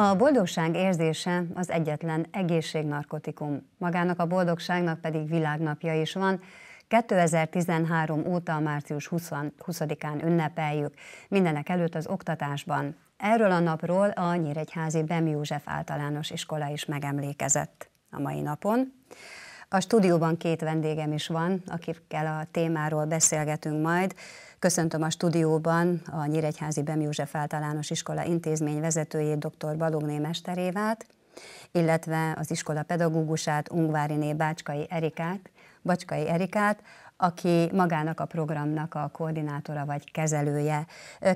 A boldogság érzése az egyetlen egészségnarkotikum, magának a boldogságnak pedig világnapja is van, 2013 óta március 20-án ünnepeljük, mindenek előtt az oktatásban. Erről a napról a Nyíregyházi Bem József általános iskola is megemlékezett a mai napon. A stúdióban két vendégem is van, akikkel a témáról beszélgetünk majd. Köszöntöm a stúdióban a Nyíregyházi Bem József Általános Iskola intézmény vezetőjét, dr. Balogné Mesterévát, illetve az iskola pedagógusát, Ungváriné Bácskai Erikát, Bacskai Erikát, aki magának a programnak a koordinátora vagy kezelője.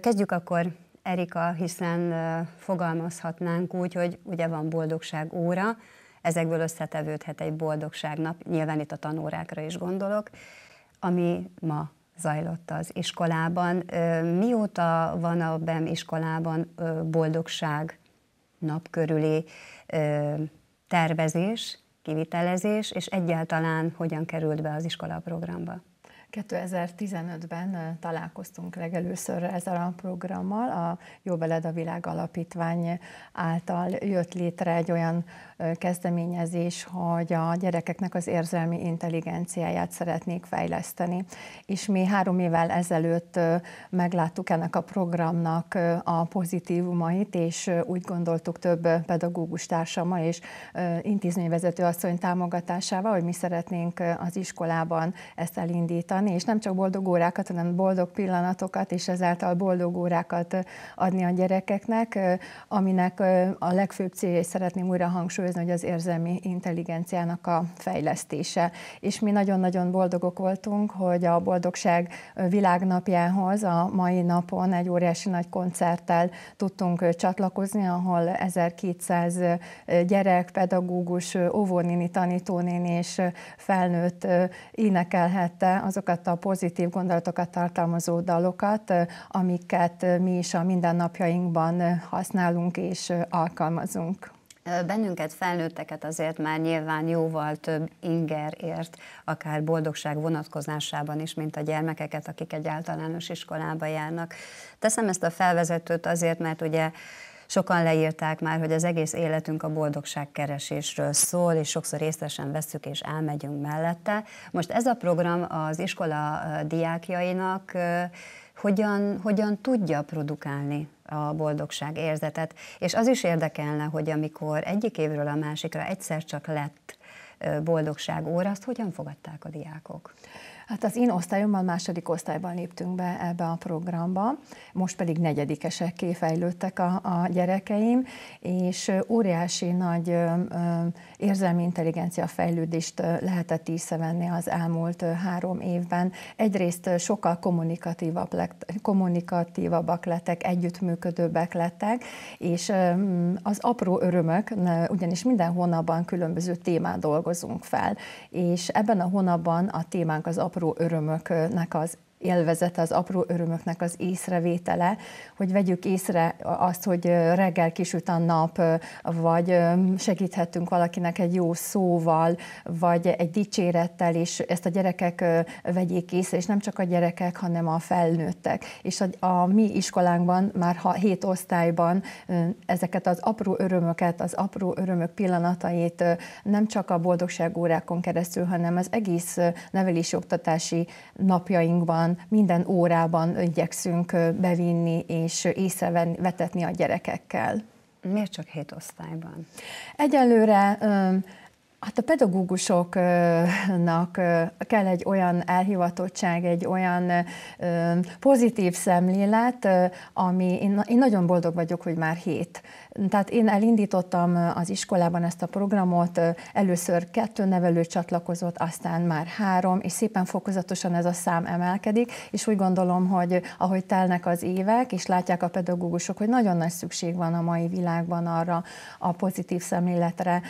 Kezdjük akkor Erika, hiszen fogalmazhatnánk úgy, hogy ugye van boldogság óra, ezekből összetevődhet egy boldogságnap, nyilván itt a tanórákra is gondolok, ami ma zajlott az iskolában. Mióta van a BEM iskolában boldogság nap körüli tervezés, kivitelezés, és egyáltalán hogyan került be az iskola programba? 2015-ben találkoztunk legelőször ezzel a programmal, a Jó Beled a Világ Alapítvány által jött létre egy olyan kezdeményezés, hogy a gyerekeknek az érzelmi intelligenciáját szeretnék fejleszteni. És mi három évvel ezelőtt megláttuk ennek a programnak a pozitívumait, és úgy gondoltuk több pedagógus társama és intézményvezető asszony támogatásával, hogy mi szeretnénk az iskolában ezt elindítani, és nem csak boldog órákat, hanem boldog pillanatokat, és ezáltal boldog órákat adni a gyerekeknek, aminek a legfőbb célja, és szeretném újra hangsúlyozni, hangsúlyozni, hogy az érzelmi intelligenciának a fejlesztése. És mi nagyon-nagyon boldogok voltunk, hogy a Boldogság világnapjához a mai napon egy óriási nagy koncerttel tudtunk csatlakozni, ahol 1200 gyerek, pedagógus, óvónéni, tanítónéni és felnőtt énekelhette azokat a pozitív gondolatokat tartalmazó dalokat, amiket mi is a mindennapjainkban használunk és alkalmazunk. Bennünket, felnőtteket azért már nyilván jóval több inger ért, akár boldogság vonatkozásában is, mint a gyermekeket, akik egy általános iskolába járnak. Teszem ezt a felvezetőt azért, mert ugye sokan leírták már, hogy az egész életünk a boldogság keresésről szól, és sokszor részesen veszük, és elmegyünk mellette. Most ez a program az iskola diákjainak hogyan, hogyan tudja produkálni a boldogság érzetet. És az is érdekelne, hogy amikor egyik évről a másikra egyszer csak lett boldogság óra, azt hogyan fogadták a diákok? Hát az én osztályommal második osztályban léptünk be ebbe a programba, most pedig negyedikesek fejlődtek a, a gyerekeim, és óriási nagy érzelmi intelligencia fejlődést lehetett észrevenni az elmúlt három évben. Egyrészt sokkal kommunikatívabb lett, kommunikatívabbak lettek, együttműködőbbek lettek, és az apró örömök, ugyanis minden hónapban különböző témát dolgozunk fel, és ebben a hónapban a témánk az apró apró örömöknek az élvezete, az apró örömöknek az észrevétele, hogy vegyük észre azt, hogy reggel kisüt a nap, vagy segíthetünk valakinek egy jó szóval, vagy egy dicsérettel, és ezt a gyerekek vegyék észre, és nem csak a gyerekek, hanem a felnőttek. És a, a mi iskolánkban, már ha hét osztályban ezeket az apró örömöket, az apró örömök pillanatait nem csak a boldogságórákon keresztül, hanem az egész nevelési oktatási napjainkban minden órában igyekszünk bevinni és észrevetetni a gyerekekkel. Miért csak hét osztályban? Egyelőre Hát a pedagógusoknak kell egy olyan elhivatottság, egy olyan pozitív szemlélet, ami én, én nagyon boldog vagyok, hogy már hét. Tehát én elindítottam az iskolában ezt a programot, először kettő nevelő csatlakozott, aztán már három, és szépen fokozatosan ez a szám emelkedik, és úgy gondolom, hogy ahogy telnek az évek, és látják a pedagógusok, hogy nagyon nagy szükség van a mai világban arra a pozitív szemléletre,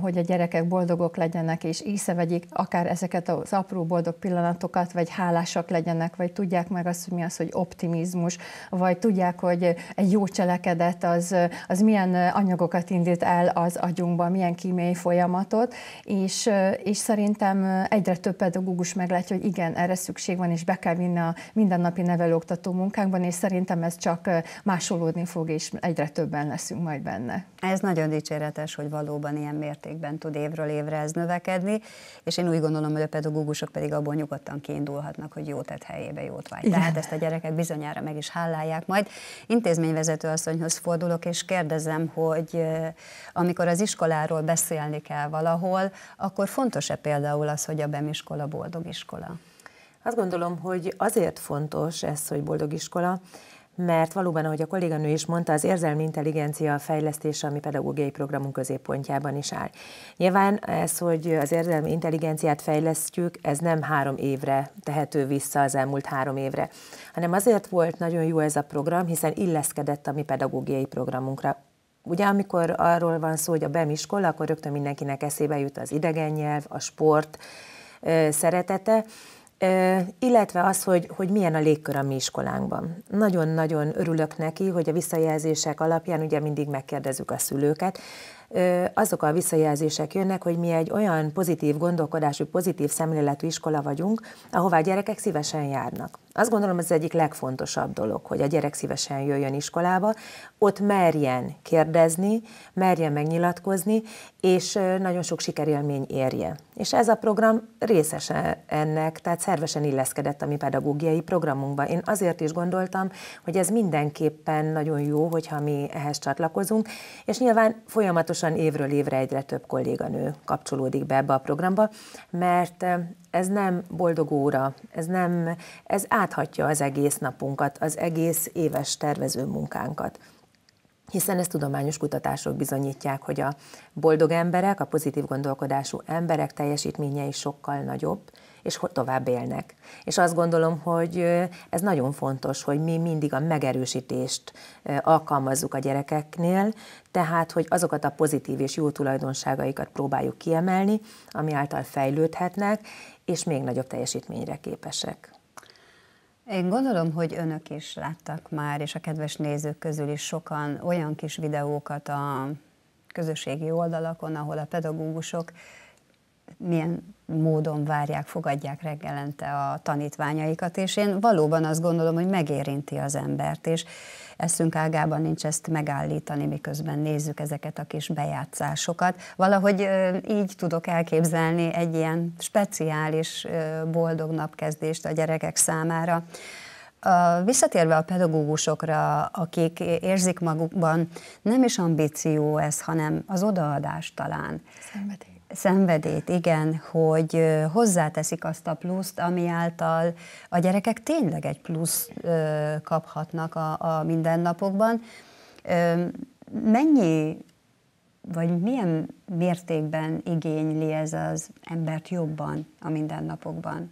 hogy a gyerekek boldogok legyenek, és észrevegyék akár ezeket az apró boldog pillanatokat, vagy hálásak legyenek, vagy tudják meg azt, hogy mi az, hogy optimizmus, vagy tudják, hogy egy jó cselekedet az, az milyen anyagokat indít el az agyunkban, milyen kémiai folyamatot, és, és szerintem egyre több pedagógus meglátja, hogy igen, erre szükség van, és be kell vinni a mindennapi nevelőoktató munkánkban, és szerintem ez csak másolódni fog, és egyre többen leszünk majd benne. Ez nagyon dicséretes, hogy valóban ilyen mértékben tud évről évről évre ez növekedni, és én úgy gondolom, hogy a pedagógusok pedig abból nyugodtan kiindulhatnak, hogy jó tett helyébe jót vágy. Tehát ezt a gyerekek bizonyára meg is hálálják majd. Intézményvezető asszonyhoz fordulok, és kérdezem, hogy amikor az iskoláról beszélni kell valahol, akkor fontos-e például az, hogy a bemiskola boldog iskola? Azt gondolom, hogy azért fontos ez, hogy boldog iskola, mert valóban, ahogy a kolléganő is mondta, az érzelmi intelligencia fejlesztése a mi pedagógiai programunk középpontjában is áll. Nyilván ez, hogy az érzelmi intelligenciát fejlesztjük, ez nem három évre tehető vissza az elmúlt három évre, hanem azért volt nagyon jó ez a program, hiszen illeszkedett a mi pedagógiai programunkra. Ugye, amikor arról van szó, hogy a BEM iskola, akkor rögtön mindenkinek eszébe jut az idegen nyelv, a sport szeretete, illetve az, hogy, hogy milyen a légkör a mi iskolánkban. Nagyon-nagyon örülök neki, hogy a visszajelzések alapján ugye mindig megkérdezzük a szülőket, azok a visszajelzések jönnek, hogy mi egy olyan pozitív gondolkodású, pozitív szemléletű iskola vagyunk, ahová a gyerekek szívesen járnak. Azt gondolom, ez az egyik legfontosabb dolog, hogy a gyerek szívesen jöjjön iskolába, ott merjen kérdezni, merjen megnyilatkozni, és nagyon sok sikerélmény érje. És ez a program részese ennek, tehát szervesen illeszkedett a mi pedagógiai programunkba. Én azért is gondoltam, hogy ez mindenképpen nagyon jó, hogyha mi ehhez csatlakozunk, és nyilván folyamatosan évről évre egyre több kolléganő kapcsolódik be ebbe a programba, mert ez nem boldog óra, ez nem, ez át áthatja az egész napunkat, az egész éves tervező munkánkat hiszen ezt tudományos kutatások bizonyítják, hogy a boldog emberek, a pozitív gondolkodású emberek teljesítményei sokkal nagyobb, és tovább élnek. És azt gondolom, hogy ez nagyon fontos, hogy mi mindig a megerősítést alkalmazzuk a gyerekeknél, tehát, hogy azokat a pozitív és jó tulajdonságaikat próbáljuk kiemelni, ami által fejlődhetnek, és még nagyobb teljesítményre képesek. Én gondolom, hogy önök is láttak már, és a kedves nézők közül is sokan olyan kis videókat a közösségi oldalakon, ahol a pedagógusok milyen módon várják, fogadják reggelente a tanítványaikat, és én valóban azt gondolom, hogy megérinti az embert, és eszünk ágában nincs ezt megállítani, miközben nézzük ezeket a kis bejátszásokat. Valahogy így tudok elképzelni egy ilyen speciális boldog napkezdést a gyerekek számára. Visszatérve a pedagógusokra, akik érzik magukban, nem is ambíció ez, hanem az odaadás talán. Szenvedély. Szenvedét, igen, hogy hozzáteszik azt a pluszt, ami által a gyerekek tényleg egy plusz kaphatnak a, a mindennapokban. Mennyi vagy milyen mértékben igényli ez az embert jobban a mindennapokban?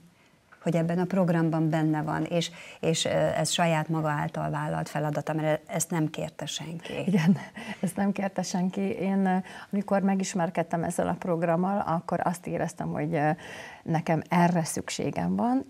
hogy ebben a programban benne van, és, és ez saját maga által vállalt feladata, mert ezt nem kérte senki. Igen, ezt nem kérte senki. Én amikor megismerkedtem ezzel a programmal, akkor azt éreztem, hogy nekem erre szükségem van.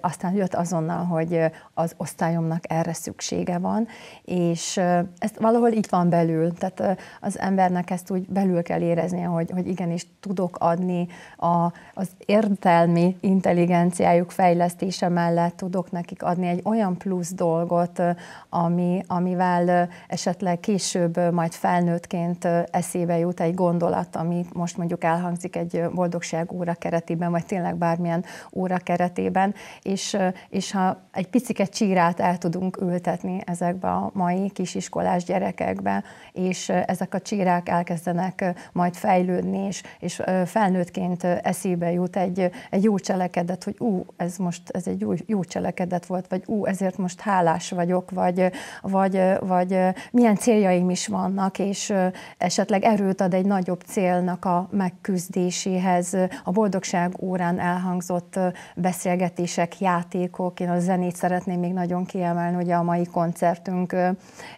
Aztán jött azonnal, hogy az osztályomnak erre szüksége van, és ezt valahol itt van belül. Tehát az embernek ezt úgy belül kell éreznie, hogy, hogy igenis tudok adni a, az értelmi intelligenciájuk fejlesztése mellett, tudok nekik adni egy olyan plusz dolgot, ami, amivel esetleg később majd felnőttként eszébe jut egy gondolat, ami most mondjuk elhangzik egy boldogság óra keretében, vagy tényleg bármilyen óra keretében, és, és ha egy picike csírát el tudunk ültetni ezekbe a mai kisiskolás gyerekekbe, és ezek a csírák elkezdenek majd fejlődni, és, és felnőttként eszébe jut egy, egy jó cselekedet, hogy ú, ez most ez egy jó, jó cselekedet volt, vagy ú, ezért most hálás vagyok, vagy, vagy, vagy milyen céljaim is vannak, és esetleg erőt ad egy nagyobb célnak a megküzdéséhez, a boldogság óra órán elhangzott beszélgetések, játékok, én a zenét szeretném még nagyon kiemelni, ugye a mai koncertünk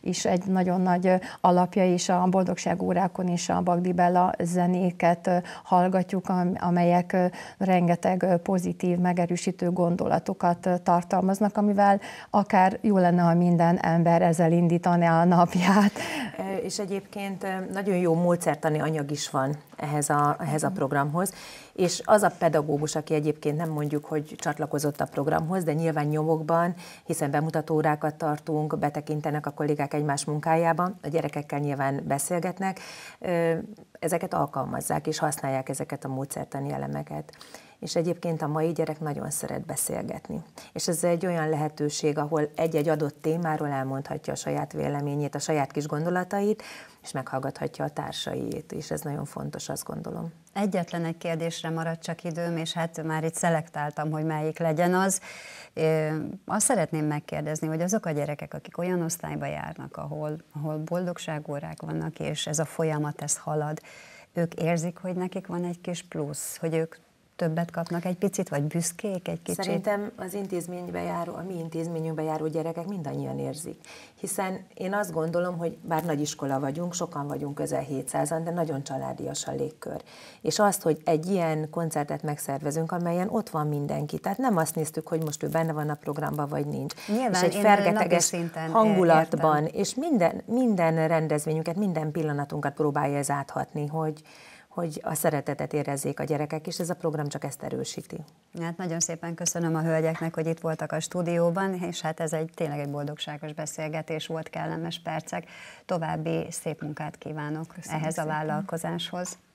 is egy nagyon nagy alapja, és a boldogság órákon is a Bagdi Bella zenéket hallgatjuk, amelyek rengeteg pozitív, megerősítő gondolatokat tartalmaznak, amivel akár jó lenne, ha minden ember ezzel indítaná a napját és egyébként nagyon jó módszertani anyag is van ehhez a, ehhez a mhm. programhoz, és az a pedagógus, aki egyébként nem mondjuk, hogy csatlakozott a programhoz, de nyilván nyomokban, hiszen bemutatórákat tartunk, betekintenek a kollégák egymás munkájába, a gyerekekkel nyilván beszélgetnek, ezeket alkalmazzák és használják ezeket a módszertani elemeket és egyébként a mai gyerek nagyon szeret beszélgetni. És ez egy olyan lehetőség, ahol egy-egy adott témáról elmondhatja a saját véleményét, a saját kis gondolatait, és meghallgathatja a társaiét, és ez nagyon fontos, azt gondolom. Egyetlen egy kérdésre maradt csak időm, és hát már itt szelektáltam, hogy melyik legyen az. Azt szeretném megkérdezni, hogy azok a gyerekek, akik olyan osztályba járnak, ahol, ahol boldogságórák vannak, és ez a folyamat, ez halad, ők érzik, hogy nekik van egy kis plusz, hogy ők többet kapnak egy picit, vagy büszkék egy kicsit? Szerintem az intézménybe járó, a mi intézményünkbe járó gyerekek mindannyian érzik. Hiszen én azt gondolom, hogy bár nagy iskola vagyunk, sokan vagyunk közel 700-an, de nagyon családias a légkör. És azt, hogy egy ilyen koncertet megszervezünk, amelyen ott van mindenki. Tehát nem azt néztük, hogy most ő benne van a programban, vagy nincs. Nyilván, és egy fergeteges hangulatban, értem. és minden, minden rendezvényünket, minden pillanatunkat próbálja ez áthatni, hogy, hogy a szeretetet érezzék a gyerekek, és ez a program csak ezt erősíti. Hát nagyon szépen köszönöm a hölgyeknek, hogy itt voltak a stúdióban, és hát ez egy tényleg egy boldogságos beszélgetés volt, kellemes percek. További szép munkát kívánok köszönöm ehhez szépen. a vállalkozáshoz.